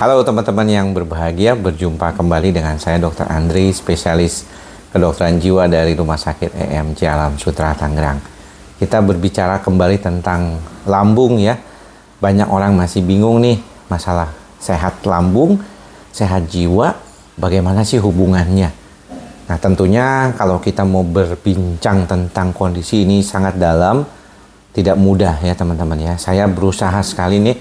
Halo teman-teman yang berbahagia, berjumpa kembali dengan saya Dr. Andri, spesialis kedokteran jiwa dari Rumah Sakit EMC Alam Sutra Tangerang. Kita berbicara kembali tentang lambung ya. Banyak orang masih bingung nih masalah sehat lambung, sehat jiwa, bagaimana sih hubungannya? Nah, tentunya kalau kita mau berbincang tentang kondisi ini sangat dalam, tidak mudah ya teman-teman ya. Saya berusaha sekali nih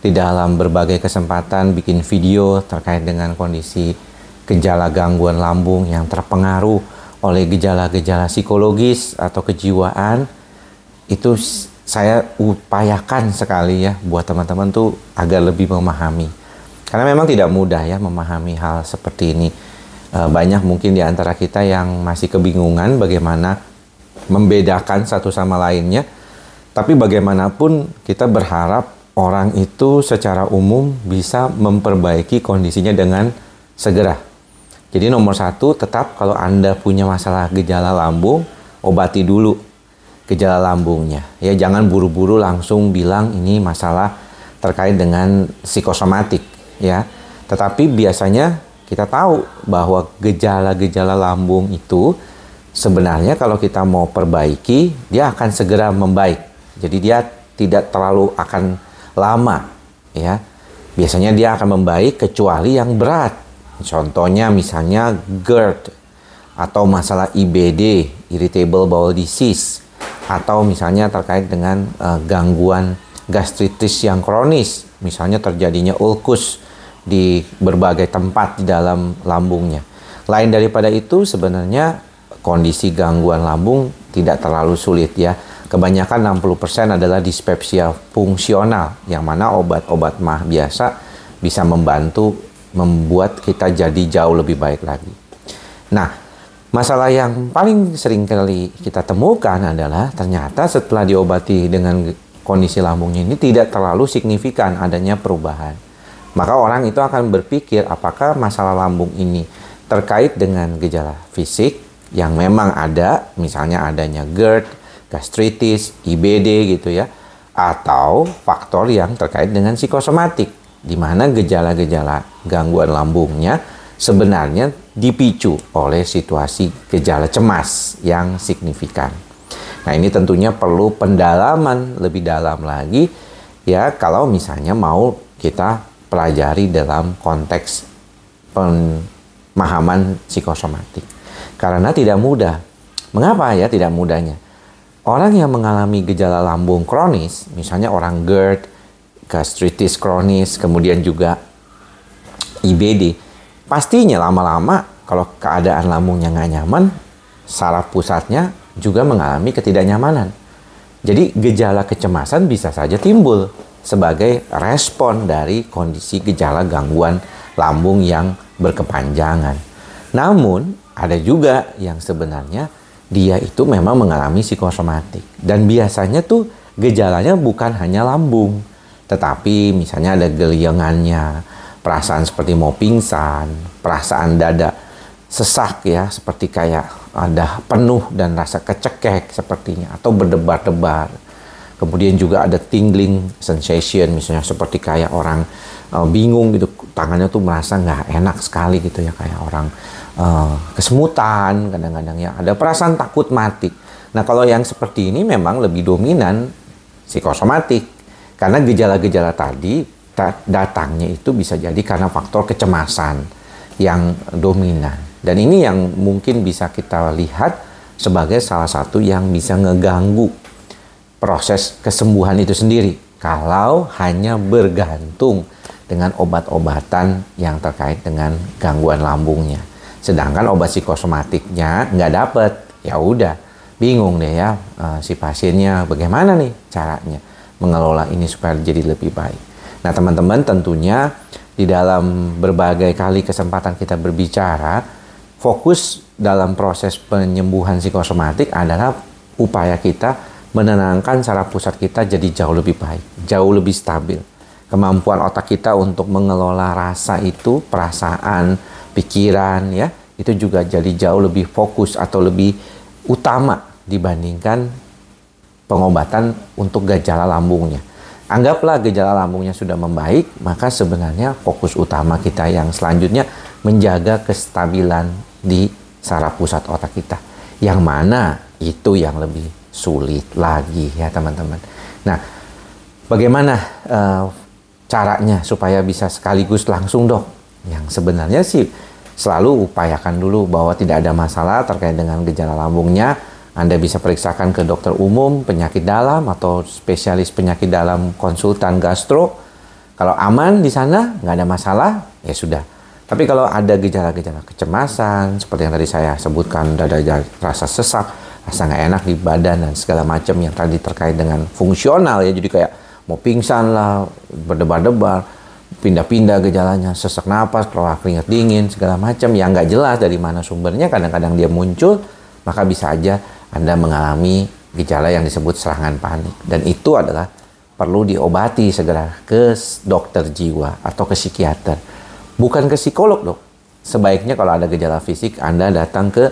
di dalam berbagai kesempatan bikin video terkait dengan kondisi gejala gangguan lambung yang terpengaruh oleh gejala-gejala psikologis atau kejiwaan itu saya upayakan sekali ya buat teman-teman tuh agar lebih memahami karena memang tidak mudah ya memahami hal seperti ini e, banyak mungkin di antara kita yang masih kebingungan bagaimana membedakan satu sama lainnya tapi bagaimanapun kita berharap orang itu secara umum bisa memperbaiki kondisinya dengan segera. Jadi nomor satu tetap kalau Anda punya masalah gejala lambung, obati dulu gejala lambungnya. Ya jangan buru-buru langsung bilang ini masalah terkait dengan psikosomatik ya. Tetapi biasanya kita tahu bahwa gejala-gejala lambung itu sebenarnya kalau kita mau perbaiki dia akan segera membaik. Jadi dia tidak terlalu akan lama ya biasanya dia akan membaik kecuali yang berat contohnya misalnya GERD atau masalah IBD irritable bowel disease atau misalnya terkait dengan uh, gangguan gastritis yang kronis misalnya terjadinya ulkus di berbagai tempat di dalam lambungnya lain daripada itu sebenarnya kondisi gangguan lambung tidak terlalu sulit ya Kebanyakan 60% adalah dispepsia fungsional, yang mana obat-obat mah biasa bisa membantu membuat kita jadi jauh lebih baik lagi. Nah, masalah yang paling sering kali kita temukan adalah ternyata setelah diobati dengan kondisi lambungnya ini tidak terlalu signifikan adanya perubahan. Maka orang itu akan berpikir apakah masalah lambung ini terkait dengan gejala fisik yang memang ada, misalnya adanya GERD gastritis, IBD gitu ya, atau faktor yang terkait dengan psikosomatik, di mana gejala-gejala gangguan lambungnya sebenarnya dipicu oleh situasi gejala cemas yang signifikan. Nah ini tentunya perlu pendalaman lebih dalam lagi ya kalau misalnya mau kita pelajari dalam konteks pemahaman psikosomatik. Karena tidak mudah. Mengapa ya tidak mudahnya? Orang yang mengalami gejala lambung kronis, misalnya orang GERD, gastritis kronis, kemudian juga IBD, pastinya lama-lama kalau keadaan lambungnya nggak nyaman, saraf pusatnya juga mengalami ketidaknyamanan. Jadi gejala kecemasan bisa saja timbul sebagai respon dari kondisi gejala gangguan lambung yang berkepanjangan. Namun ada juga yang sebenarnya dia itu memang mengalami psikosomatik dan biasanya tuh gejalanya bukan hanya lambung tetapi misalnya ada geliangannya perasaan seperti mau pingsan perasaan dada sesak ya seperti kayak ada penuh dan rasa kecekek sepertinya atau berdebar-debar Kemudian juga ada tingling sensation misalnya seperti kayak orang uh, bingung gitu tangannya tuh merasa nggak enak sekali gitu ya kayak orang uh, kesemutan kadang-kadang ya ada perasaan takut mati. Nah kalau yang seperti ini memang lebih dominan psikosomatik karena gejala-gejala tadi datangnya itu bisa jadi karena faktor kecemasan yang dominan dan ini yang mungkin bisa kita lihat sebagai salah satu yang bisa ngeganggu proses kesembuhan itu sendiri kalau hanya bergantung dengan obat-obatan yang terkait dengan gangguan lambungnya. Sedangkan obat psikosomatiknya nggak dapet, ya udah bingung deh ya eh, si pasiennya bagaimana nih caranya mengelola ini supaya jadi lebih baik. Nah teman-teman tentunya di dalam berbagai kali kesempatan kita berbicara fokus dalam proses penyembuhan psikosomatik adalah upaya kita menenangkan saraf pusat kita jadi jauh lebih baik, jauh lebih stabil. Kemampuan otak kita untuk mengelola rasa itu, perasaan, pikiran ya, itu juga jadi jauh lebih fokus atau lebih utama dibandingkan pengobatan untuk gejala lambungnya. Anggaplah gejala lambungnya sudah membaik, maka sebenarnya fokus utama kita yang selanjutnya menjaga kestabilan di saraf pusat otak kita. Yang mana itu yang lebih sulit lagi ya teman-teman. Nah, bagaimana uh, caranya supaya bisa sekaligus langsung dok? Yang sebenarnya sih selalu upayakan dulu bahwa tidak ada masalah terkait dengan gejala lambungnya. Anda bisa periksakan ke dokter umum penyakit dalam atau spesialis penyakit dalam konsultan gastro. Kalau aman di sana, nggak ada masalah, ya sudah. Tapi kalau ada gejala-gejala kecemasan, seperti yang tadi saya sebutkan, ada rasa sesak, rasa nggak enak di badan dan segala macam yang tadi terkait dengan fungsional ya jadi kayak mau pingsan lah berdebar-debar pindah-pindah gejalanya sesak napas keluar keringat dingin segala macam yang nggak jelas dari mana sumbernya kadang-kadang dia muncul maka bisa aja anda mengalami gejala yang disebut serangan panik dan itu adalah perlu diobati segera ke dokter jiwa atau ke psikiater bukan ke psikolog dok sebaiknya kalau ada gejala fisik Anda datang ke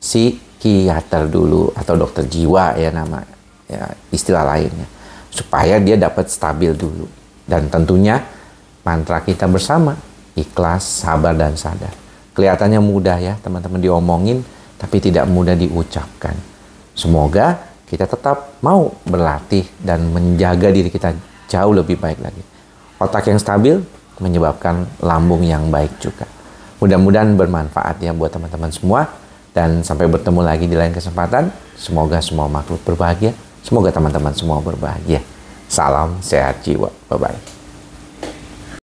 si psikiater dulu atau dokter jiwa ya nama ya, istilah lainnya supaya dia dapat stabil dulu dan tentunya mantra kita bersama ikhlas sabar dan sadar kelihatannya mudah ya teman-teman diomongin tapi tidak mudah diucapkan semoga kita tetap mau berlatih dan menjaga diri kita jauh lebih baik lagi otak yang stabil menyebabkan lambung yang baik juga mudah-mudahan bermanfaat ya buat teman-teman semua dan sampai bertemu lagi di lain kesempatan. Semoga semua makhluk berbahagia. Semoga teman-teman semua berbahagia. Salam sehat jiwa. Bye-bye.